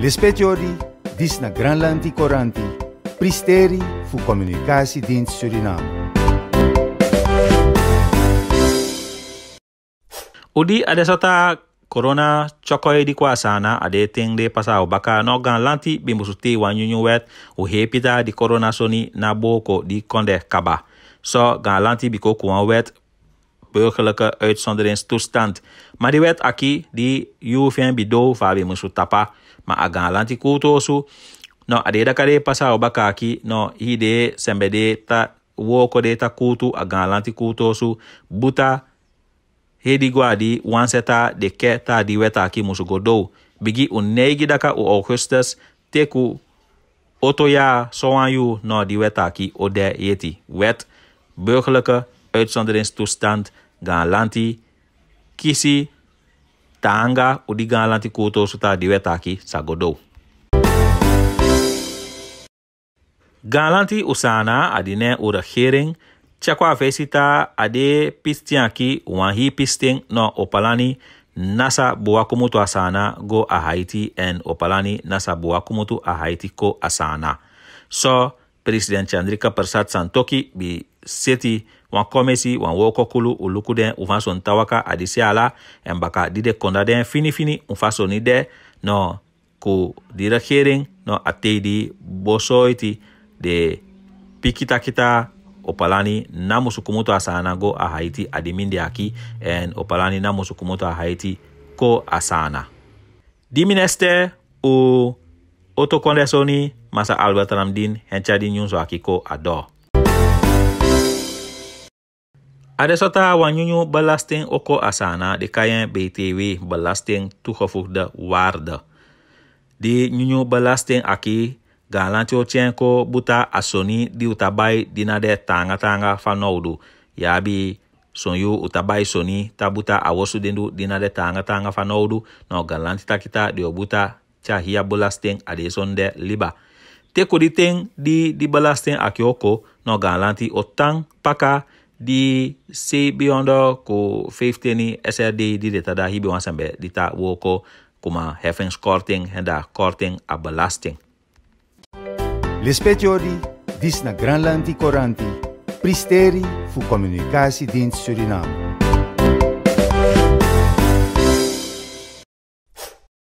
Le spețiori dis na Granlandi Coranti, pristeri fu di din Suriname. Udi ada sota corona cokoi di kuasana ada ting de pasa baka no gan lanti bimbu suti wet u hepita di corona soni na boko di konde kaba. So gan lanti biko kuan wet burgerlijke uitzonderingstoestand. Maar die werd aki die Juven bido fabi musu tapa. Maar agan lanti kutosu. No adeda kare pasa obakaki. No hide sembede ta woko de ta kutu agan kutosu. Buta hedi guadi wanseta de keta di weta aki musu godo. Bigi unegi daka u Augustus teku Otoya Soanyu no di wet aki ode yeti. Wet burgerlijke uitzonderingstoestand gan lanti kisi tanga udi gan lanti kuto suta di wetaki sagodo. Gan lanti usana adine ura hering chakwa fesita ade pistianki wanhi pisting no opalani nasa buakumutu asana go a Haiti and opalani nasa buakumutu a Haiti ko asana. So, Presiden Chandrika Persat Santoki bi seti wan kɔme si wan wɔkɔ kolo o loko dɛn adisi a la ɛn baka dide kɔnda dɛn finifini o fa sɔni dɛ nɔ ko dira keren nɔ a tei di pikitakita opalani na musukumuto a saana go a haiti adi min de aki ɛn opalani na musukumuto a haiti ko a saana diminɛsitɛ o otokɔndɛsɔni masa albert ramdin hɛncadi nyunso aki ko a Ada sota wanyunyu belasting oko asana di kayen BTW belasting de warda Di nyunyu belasting aki galantyo chenko buta asoni di utabai dinade tanga-tanga fanoudu yabi sonyu utabai soni tabuta awosu dindu dinade tanga-tanga fanoudu no galanti takita di obuta cahia belasting sonde liba. Te diteng di di belasting aki oko no galanti otang paka di se biondo ko 15 SRD di data da hibe wan sambe di ta woko kuma heffingskorting en da korting a belasting. Lespetiori, dis na Granlandi Coranti, pristeri fu comunicasi communicatiedienst Suriname.